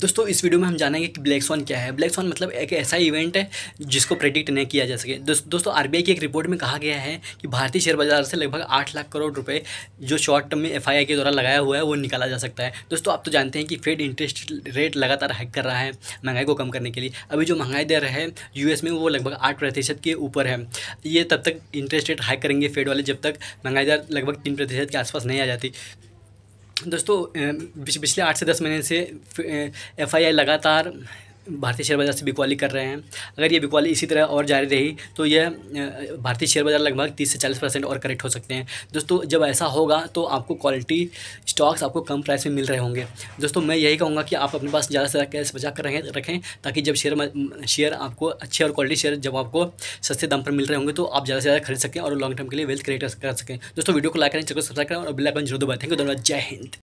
दोस्तों इस वीडियो में हम जानेंगे कि ब्लैक स्वान क्या है ब्लैक स्वान मतलब एक ऐसा इवेंट है जिसको प्रेडिक्ट नहीं किया जा सके दोस्त, दोस्तों आरबीआई की एक रिपोर्ट में कहा गया है कि भारतीय शेयर बाजार से लगभग आठ लाख करोड़ रुपए जो शॉर्ट टर्म में एफआईआई के द्वारा लगाया हुआ है वो निकाला जा सकता है दोस्तों आप तो जानते हैं कि फेड इंटरेस्ट रेट लगातार हाइक कर रहा है महंगाई को कम करने के लिए अभी जो महंगाई दर है यूएस में वो लगभग आठ प्रतिशत के ऊपर है ये तब तक इंटरेस्ट रेट हाइक करेंगे फेड वाले जब तक महंगाई दर लगभग तीन प्रतिशत के आसपास नहीं आ जाती दोस्तों पिछले आठ से दस महीने से एफ लगातार भारतीय शेयर बाज़ार से बिकवाली कर रहे हैं अगर ये बिकवाली इसी तरह और जारी रही तो यह भारतीय शेयर बाज़ार लगभग तीस से चालीस परसेंट और करेक्ट हो सकते हैं दोस्तों जब ऐसा होगा तो आपको क्वालिटी स्टॉक्स आपको कम प्राइस में मिल रहे होंगे दोस्तों मैं यही कहूँगा कि आप अपने पास ज़्यादा से ज़्यादा कैश बचा कर रखें रखें ताकि जब शेयर शेयर आपको अच्छे और क्वालिटी शेयर जब आपको सस्ते दाम पर मिल रहे होंगे तो आप ज़्यादा से ज़्यादा खरीद सकें और लॉन्ग टर्म के लिए वेल्थ क्रिएट कर सकें दोस्तों वीडियो को लाइक करें चलो सब्सक्राइब करें और बिल्कुल जरूर दो थैंक यू धन्यवाद जय हिंद